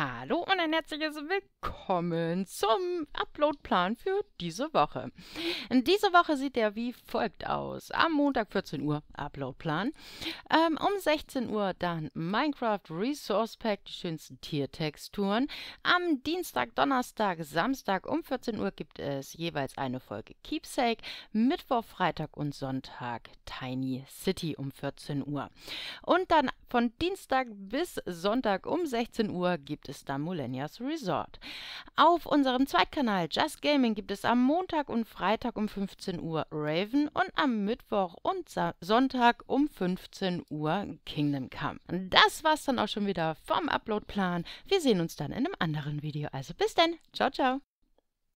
Hallo und ein herzliches Willkommen zum Uploadplan für diese Woche. Diese Woche sieht der wie folgt aus. Am Montag 14 Uhr Uploadplan. Ähm, um 16 Uhr dann Minecraft Resource Pack, die schönsten Tiertexturen. Am Dienstag, Donnerstag, Samstag um 14 Uhr gibt es jeweils eine Folge Keepsake. Mittwoch, Freitag und Sonntag Tiny City um 14 Uhr. Und dann von Dienstag bis Sonntag um 16 Uhr gibt es da Millennials Resort. Auf unserem Zweitkanal Just Gaming gibt es am Montag und Freitag um 15 Uhr Raven und am Mittwoch und Sonntag um 15 Uhr Kingdom Come. Das war's dann auch schon wieder vom Uploadplan. Wir sehen uns dann in einem anderen Video. Also bis dann. Ciao, ciao.